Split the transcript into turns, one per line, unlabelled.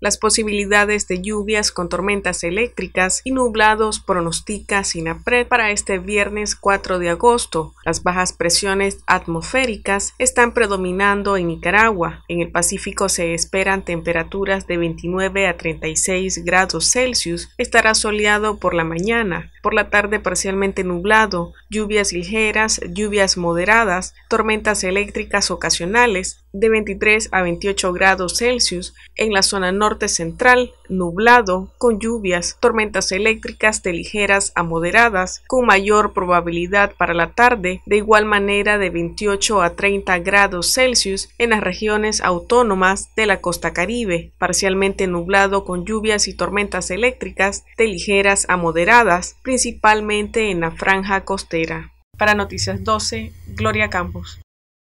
Las posibilidades de lluvias con tormentas eléctricas y nublados pronostica SINAPRED para este viernes 4 de agosto. Las bajas presiones atmosféricas están predominando en Nicaragua. En el Pacífico se esperan temperaturas de 29 a 36 grados Celsius. Estará soleado por la mañana, por la tarde parcialmente nublado, lluvias ligeras, lluvias moderadas, tormentas eléctricas ocasionales de 23 a 28 grados Celsius en la zona norte central, nublado, con lluvias, tormentas eléctricas de ligeras a moderadas, con mayor probabilidad para la tarde, de igual manera de 28 a 30 grados Celsius en las regiones autónomas de la costa caribe, parcialmente nublado con lluvias y tormentas eléctricas de ligeras a moderadas, principalmente en la franja costera. Para Noticias 12, Gloria Campos.